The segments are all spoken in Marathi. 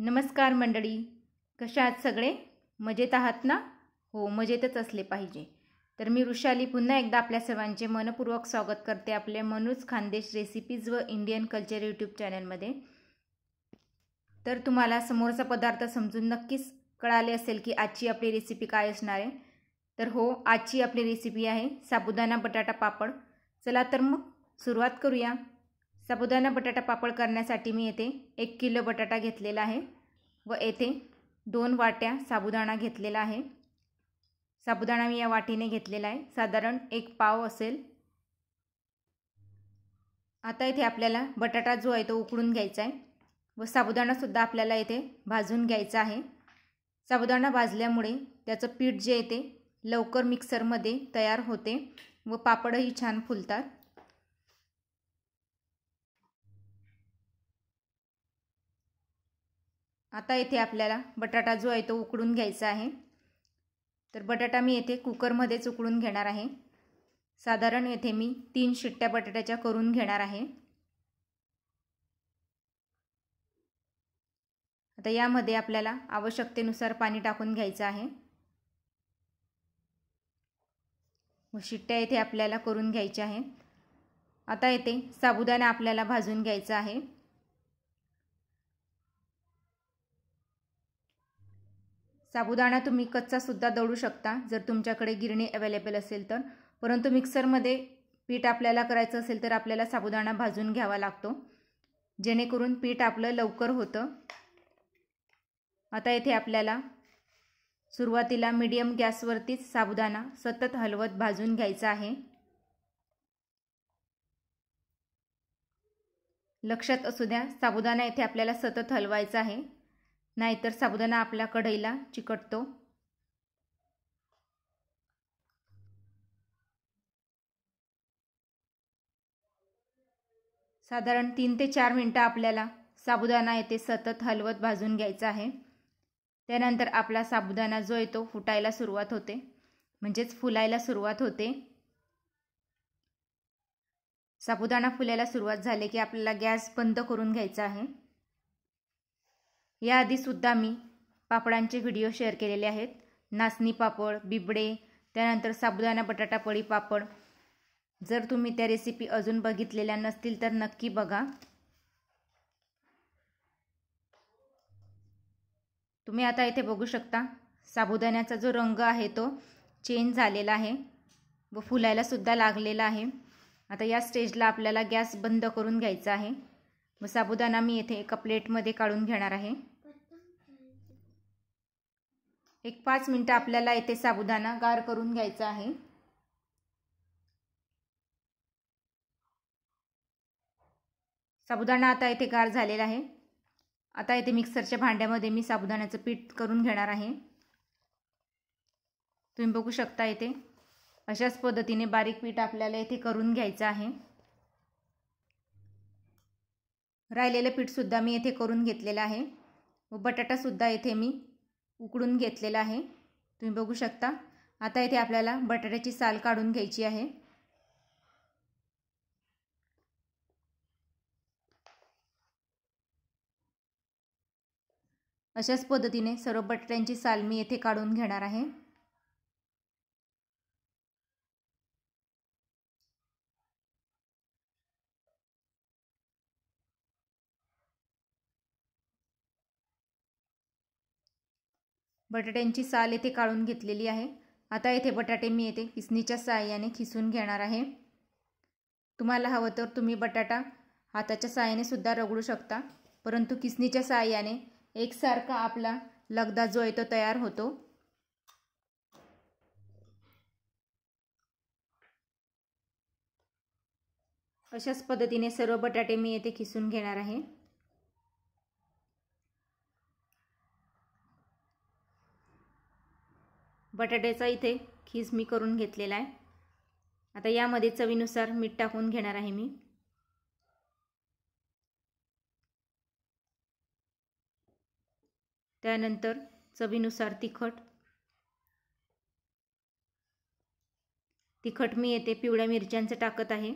नमस्कार मंडळी कशा आहात सगळे मजेत आहात ना हो मजेतच असले पाहिजे तर मी ऋषाली पुन्हा एकदा आपल्या सर्वांचे मनपूर्वक स्वागत करते आपल्या मनूज खानदेश रेसिपीज व इंडियन कल्चर यूट्यूब चॅनलमध्ये तर तुम्हाला समोरचा पदार्थ समजून नक्कीच कळाले असेल की आजची आपली रेसिपी काय असणार आहे तर हो आजची आपली रेसिपी आहे साबुदाणा बटाटा पापड चला तर मग सुरुवात करूया साबुदाणा बटाटा पापड करण्यासाठी मी येथे एक किलो बटाटा घेतलेला आहे व येथे दोन वाट्या साबुदाणा घेतलेला आहे साबुदाणा मी या वाटीने घेतलेला आहे साधारण एक पाव असेल आता इथे आपल्याला बटाटा जो आहे तो उकडून घ्यायचा आहे व साबुदाणासुद्धा आपल्याला इथे भाजून घ्यायचा आहे साबुदाणा भाजल्यामुळे त्याचं पीठ जे येते लवकर मिक्सरमध्ये तयार होते व पापडही छान फुलतात आता येथे आपल्याला बटाटा जो आहे तो उकडून घ्यायचा आहे तर बटाटा मी येथे कुकरमध्येच उकडून घेणार आहे साधारण येथे मी तीन शिट्ट्या बटाट्याच्या करून घेणार आहे आता यामध्ये आपल्याला आवश्यकतेनुसार पाणी टाकून घ्यायचं आहे व शिट्ट्या येथे आपल्याला करून घ्यायच्या आहे आता येथे साबुदाणा आपल्याला भाजून घ्यायचा आहे साबुदाणा तुम्ही कच्चासुद्धा दळू शकता जर तुमच्याकडे गिरणी अवेलेबल असेल तर परंतु मिक्सरमध्ये पीठ आपल्याला करायचं असेल तर आपल्याला साबुदाणा भाजून घ्यावा लागतो जेणेकरून पीठ आपलं लवकर होतं आता येथे आपल्याला सुरुवातीला मीडियम गॅसवरतीच साबुदाणा सतत हलवत भाजून घ्यायचा आहे लक्षात असू द्या साबुदाणा येथे आपल्याला सतत हलवायचा आहे नाहीतर साबुदाणा आपल्या कढईला चिकटतो साधारण तीन ते चार मिनटं आपल्याला साबुदाणा येथे सतत हलवत भाजून घ्यायचा आहे त्यानंतर आपला साबुदाणा जो येतो फुटायला सुरुवात होते म्हणजेच फुलायला सुरुवात होते साबुदाणा फुलायला सुरुवात झाले की आपल्याला गॅस बंद करून घ्यायचा आहे सुद्धा मी पापडांचे व्हिडिओ शेअर केलेले आहेत नाचणी पापड बिबडे त्यानंतर साबुदाणा बटाटा पळी पापड जर तुम्ही त्या रेसिपी अजून बघितलेल्या नसतील तर नक्की बघा तुम्ही आता इथे बघू शकता साबुदाण्याचा जो रंग आहे तो चेंज झालेला आहे व फुलायलासुद्धा लागलेला आहे आता या स्टेजला आपल्याला गॅस बंद करून घ्यायचा आहे व साबुदाणा मी येथे एका प्लेटमध्ये काढून घेणार आहे एक पाच मिनटं आपल्याला येथे साबुदाणा गार करून घ्यायचा आहे साबुदाणा आता येथे गार झालेला आहे आता इथे मिक्सरच्या भांड्यामध्ये मी साबुदाण्याचं पीठ करून घेणार आहे तुम्ही बघू शकता येथे अशाच पद्धतीने बारीक पीठ आपल्याला येथे करून घ्यायचं आहे राहिलेलं पीठसुद्धा मी येथे करून घेतलेलं आहे व बटाटासुद्धा येथे मी उकडून घेतलेला आहे तुम्ही बघू शकता आता इथे आपल्याला बटाट्याची साल काढून घ्यायची आहे अशाच पद्धतीने सर्व बटाट्यांची साल मी येथे काढून घेणार आहे बटाट्यांची साल येथे काढून घेतलेली आहे आता येथे बटाटे मी येथे किसणीच्या साहाय्याने खिसून घेणार आहे तुम्हाला हवं तर तुम्ही बटाटा हाताच्या साहाय्याने सुद्धा रगडू शकता परंतु किसणीच्या साहाय्याने एकसारखा आपला लगदा जो आहे तो तयार होतो अशाच पद्धतीने सर्व बटाटे मी येथे खिसून घेणार आहे बटाट्याचा इथे खीज मी करून घेतलेला आहे आता यामध्ये चवीनुसार मीठ टाकून घेणार आहे मी त्यानंतर चवीनुसार तिखट तिखट मी येथे पिवळ्या मिरच्यांचं टाकत आहे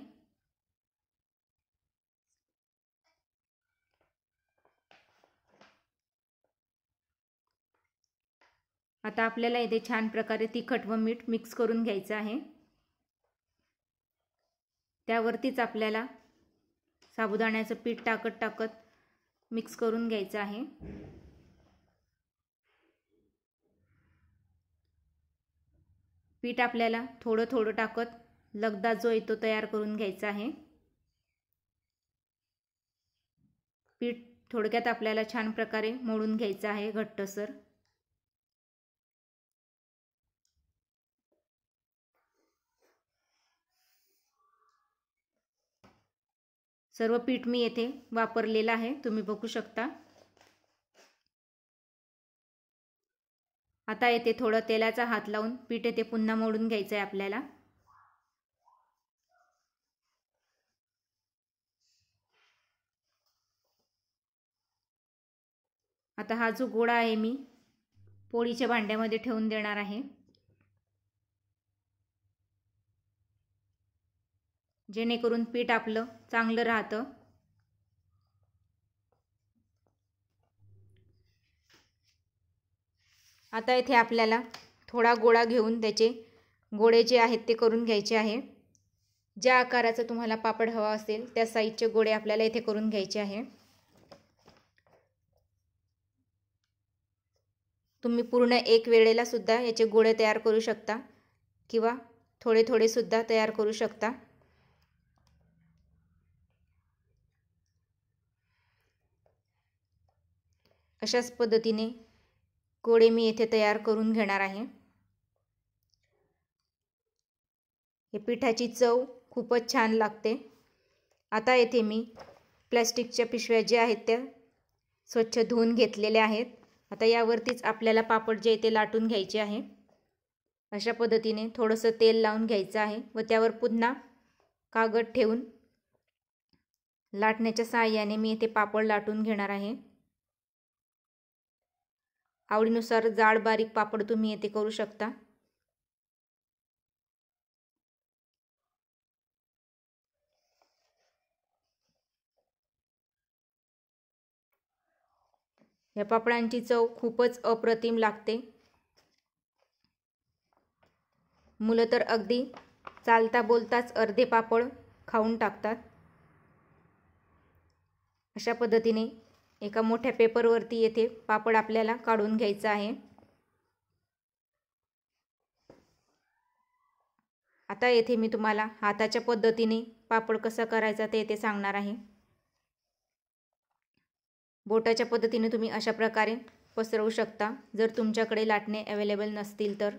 आता आपल्याला इथे छान प्रकारे तिखट व मीठ मिक्स करून घ्यायचं आहे त्यावरतीच आपल्याला साबुदाण्याचं पीठ टाकत टाकत मिक्स करून घ्यायचं आहे पीठ आपल्याला थोडं थोडं टाकत लगदा जो येतो तयार करून घ्यायचा आहे पीठ थोडक्यात आपल्याला छान प्रकारे मोडून घ्यायचं आहे घट्टसर सर्व पीठ मी येथे वापरलेलं आहे तुम्ही बघू शकता आता येथे थोडं तेलाचा हात लावून पीठ येथे पुन्हा मोडून घ्यायचं आहे आपल्याला आता हा जो गोळा आहे मी पोळीच्या भांड्यामध्ये ठेवून देणार आहे जेणेकरून पीठ आपलं चांगलं राहतं आता इथे आपल्याला थोडा गोळा घेऊन त्याचे गोळे जे आहेत ते करून घ्यायचे आहे ज्या आकाराचं तुम्हाला पापड हवा असेल त्या साईजचे गोळे आपल्याला इथे करून घ्यायचे आहे तुम्ही पूर्ण एक वेळेला सुद्धा याचे गोळे तयार करू शकता किंवा थोडे थोडे सुद्धा तयार करू शकता अशाच पद्धतीने कोडे मी येथे तयार करून घेणार आहे हे पिठाची चव खूपच छान लागते आता येथे मी प्लॅस्टिकच्या पिशव्या ज्या आहेत त्या स्वच्छ धुवून घेतलेल्या आहेत आता यावरतीच आपल्याला पापड जे ते लाटून घ्यायचे आहे अशा पद्धतीने थोडंसं तेल लावून घ्यायचं आहे व त्यावर पुन्हा कागद ठेवून लाटण्याच्या सहाय्याने मी येथे पापड लाटून घेणार आहे आवडीनुसार जाड बारीक पापड तुम्ही येथे करू शकता या पापडांची चव खूपच अप्रतिम लागते मुलं तर अगदी चालता बोलताच अर्धे पापड खाऊन टाकतात अशा पद्धतीने एका मोठ्या पेपरवरती येथे पापड आपल्याला काढून घ्यायचा आहे आता येथे मी तुम्हाला हाताच्या पद्धतीने पापड कसा करायचा ते येथे सांगणार आहे बोटाच्या पद्धतीने तुम्ही अशा प्रकारे पसरवू शकता जर तुमच्याकडे लाटणे अवेलेबल नसतील तर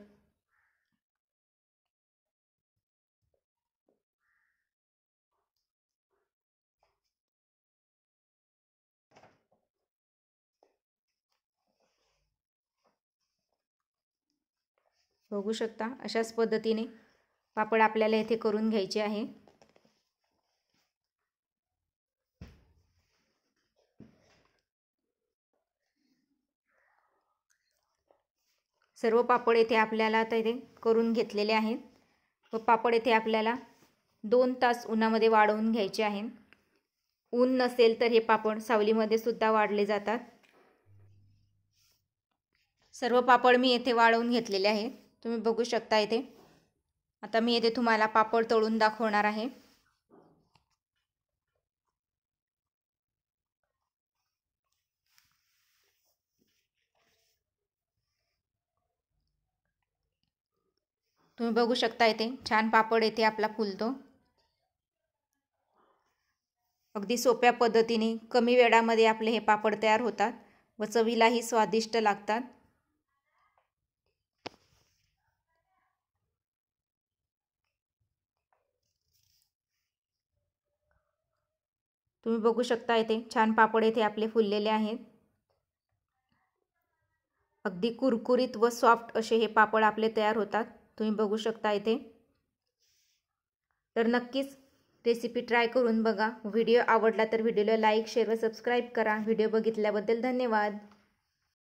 बघू शकता अशाच पद्धतीने पापड आपल्याला येथे करून घ्यायचे आहे सर्व पापड येथे आपल्याला आता इथे करून घेतलेले आहेत व पापड येथे आपल्याला दोन तास उन्हामध्ये वाढवून घ्यायचे आहेत ऊन नसेल तर हे पापड सावलीमध्ये सुद्धा वाढले जातात सर्व पापड मी येथे वाढवून घेतलेले आहेत तुम्ही बघू शकता इथे आता मी येथे तुम्हाला पापड तळून दाखवणार आहे तुम्ही बघू शकता इथे छान पापड येथे आपला फुलतो अगदी सोप्या पद्धतीने कमी वेळामध्ये आपले हे पापड तयार होतात व चवीलाही स्वादिष्ट लागतात तुम्ही बघू शकता इथे छान पापड इथे आपले फुललेले आहेत अगदी कुरकुरीत व सॉफ्ट असे हे पापड आपले तयार होतात तुम्ही बघू शकता इथे तर नक्कीच रेसिपी ट्राय करून बघा व्हिडिओ आवडला तर व्हिडिओला लाईक शेअर व सबस्क्राईब करा व्हिडिओ बघितल्याबद्दल धन्यवाद